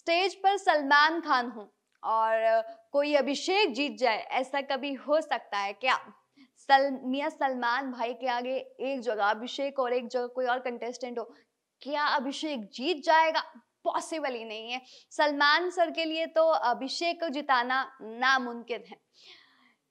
stage पर सलमान खान हूँ और कोई अभिषेक जीत जाए ऐसा कभी हो सकता है क्या सल मियाँ सलमान भाई के आगे एक जगह अभिषेक और एक जगह कोई और कंटेस्टेंट हो क्या अभिषेक जीत जाएगा पॉसिबल ही नहीं है सलमान सर के लिए तो अभिषेक को जिताना नामुमकिन है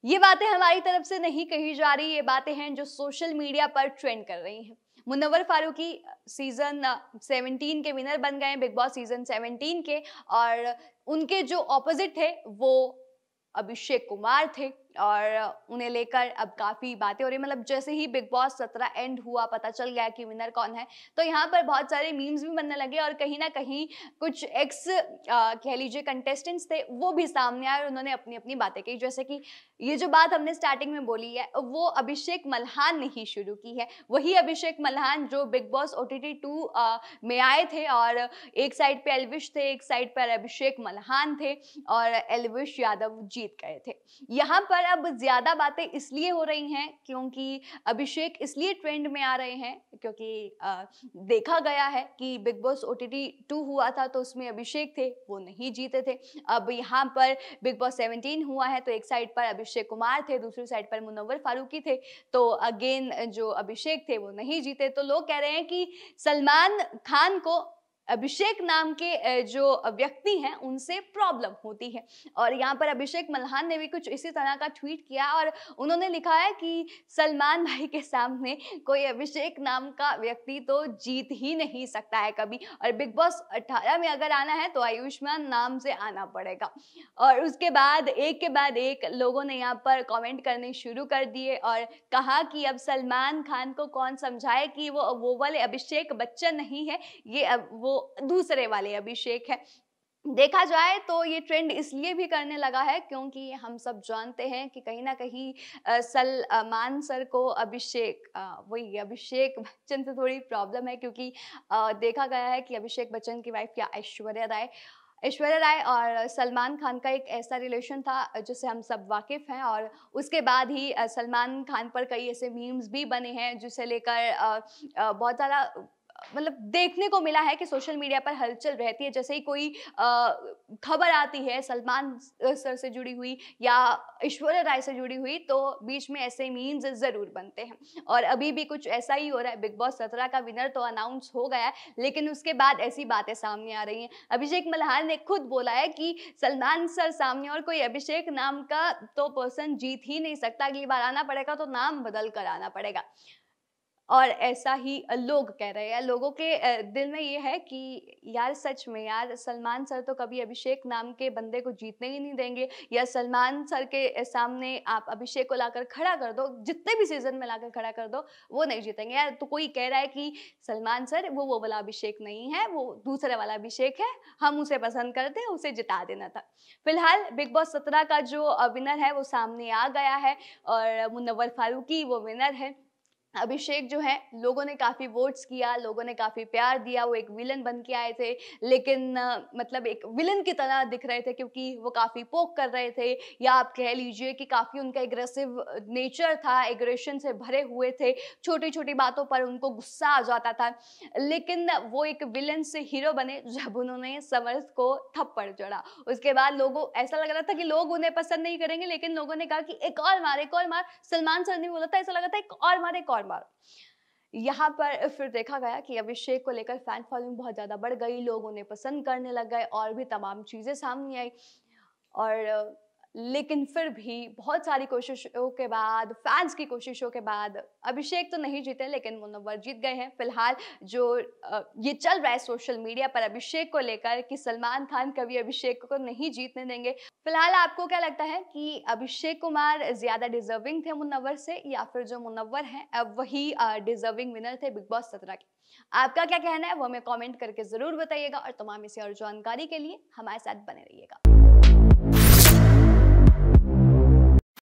ये बातें हमारी तरफ से नहीं कही जा रही ये बातें हैं जो सोशल मीडिया पर ट्रेंड कर रही हैं मुनवर फारूकी सीज़न 17 के विनर बन गए बिग बॉस सीज़न 17 के और उनके जो ऑपोजिट थे वो अभिषेक कुमार थे और उन्हें लेकर अब काफ़ी बातें हो रही मतलब जैसे ही बिग बॉस सत्रह एंड हुआ पता चल गया कि विनर कौन है तो यहाँ पर बहुत सारे मीम्स भी बनने लगे और कहीं ना कहीं कुछ एक्स कह लीजिए कंटेस्टेंट्स थे वो भी सामने आए और उन्होंने अपनी अपनी बातें कही जैसे कि ये जो बात हमने स्टार्टिंग में बोली है वो अभिषेक मल्हान ने ही शुरू की है वही अभिषेक मल्हान जो Bigg Boss O T two में आए थे और एक साइड पे एलविश थे एक साइड पर अभिषेक मल्हान थे और एलविश यादव जीत गए थे यहाँ पर पर अब ज़्यादा बातें इसलिए हो रही हैं क्योंकि अभिषेक इसलिए ट्रेंड में आ रहे हैं क्योंकि आ, देखा गया है कि Bigg Boss O T two हुआ था तो उसमें अभिषेक थे वो नहीं जीते थे अब यहाँ पर बिग बॉस सेवनटीन हुआ है तो एक साइड पर अभिषेक कुमार थे दूसरी साइड पर मुनवर फारूकी थे तो अगेन जो अभिषेक थे वो नहीं जीते तो लोग कह रहे हैं कि सलमान खान को अभिषेक नाम के जो व्यक्ति हैं उनसे प्रॉब्लम होती है और यहाँ पर अभिषेक मल्हान ने भी कुछ इसी तरह का ट्वीट किया और उन्होंने लिखा है कि सलमान भाई के सामने कोई अभिषेक नाम का व्यक्ति तो जीत ही नहीं सकता है कभी और बिग बॉस 18 में अगर आना है तो आयुष्मान नाम से आना पड़ेगा और उसके बाद एक के बाद एक लोगों ने यहाँ पर कॉमेंट करने शुरू कर दिए और कहा कि अब सलमान खान को कौन समझाए कि वो वो वाले अभिषेक बच्चन नहीं है ये अब वो दूसरे वाले अभिषेक है देखा जाए तो ये ट्रेंड इसलिए भी करने लगा है क्योंकि हम सब जानते हैं कि कहीं ना कहीं सलमान सर को अभिषेक वही अभिषेक बच्चन से थोड़ी प्रॉब्लम है क्योंकि देखा गया है कि अभिषेक बच्चन की वाइफ क्या ऐश्वर्या राय ऐश्वर्या राय और सलमान खान का एक ऐसा रिलेशन था जिससे हम सब वाकिफ़ हैं और उसके बाद ही सलमान खान पर कई ऐसे मीम्स भी बने हैं जिसे लेकर बहुत ज़्यादा मतलब देखने को मिला है कि सोशल मीडिया पर हलचल रहती है जैसे ही कोई खबर आती है सलमान सर से जुड़ी हुई या ऐश्वर्या राय से जुड़ी हुई तो बीच में ऐसे मीन्स ज़रूर बनते हैं और अभी भी कुछ ऐसा ही हो रहा है बिग बॉस सत्रह का विनर तो अनाउंस हो गया है लेकिन उसके बाद ऐसी बातें सामने आ रही हैं अभिषेक मल्हार ने खुद बोला है कि सलमान सर सामने और कोई अभिषेक नाम का तो पर्सन जीत ही नहीं सकता अगली बार आना पड़ेगा तो नाम बदल कर आना पड़ेगा और ऐसा ही लोग कह रहे हैं लोगों के दिल में ये है कि यार सच में यार सलमान सर तो कभी अभिषेक नाम के बंदे को जीतने ही नहीं देंगे या सलमान सर के सामने आप अभिषेक को लाकर खड़ा कर दो जितने भी सीजन में लाकर खड़ा कर दो वो नहीं जीतेंगे यार तो कोई कह रहा है कि सलमान सर वो वो वाला अभिषेक नहीं है वो दूसरे वाला अभिषेक है हम उसे पसंद करते हैं उसे जिता देना था फिलहाल बिग बॉस सत्रह का जो विनर है वो सामने आ गया है और मुनवर फारूकी वो विनर है अभिषेक जो है लोगों ने काफ़ी वोट्स किया लोगों ने काफ़ी प्यार दिया वो एक विलन बन के आए थे लेकिन मतलब एक विलन की तरह दिख रहे थे क्योंकि वो काफ़ी पोक कर रहे थे या आप कह लीजिए कि काफ़ी उनका एग्रेसिव नेचर था एग्रेशन से भरे हुए थे छोटी छोटी बातों पर उनको गुस्सा आ जाता था लेकिन वो एक विलन से हीरो बने जब उन्होंने समर्थ को थप्पड़ जड़ा उसके बाद लोगों ऐसा लग रहा था कि लोग उन्हें पसंद नहीं करेंगे लेकिन लोगों ने कहा कि एक और मार एक और मार सलमान सर ने बोला था ऐसा लगा था एक और मार एक और और यहाँ पर फिर देखा गया कि अभिषेक को लेकर फैन फॉलोइंग बहुत ज़्यादा बढ़ गई लोग उन्हें पसंद करने लग गए और भी तमाम चीज़ें सामने आई और लेकिन फिर भी बहुत सारी कोशिशों के बाद फैंस की कोशिशों के बाद अभिषेक तो नहीं जीते लेकिन वो जीत गए हैं फिलहाल जो ये चल रहा है सोशल मीडिया पर अभिषेक को लेकर कि सलमान खान कभी अभिषेक को नहीं जीतने देंगे फिलहाल आपको क्या लगता है कि अभिषेक कुमार ज़्यादा डिजर्विंग थे मुनवर से या फिर जो मुनवर हैं वही डिजर्विंग विनर थे बिग बॉस सत्रह के आपका क्या कहना है वो हमें कमेंट करके ज़रूर बताइएगा और तमाम इसी और जानकारी के लिए हमारे साथ बने रहिएगा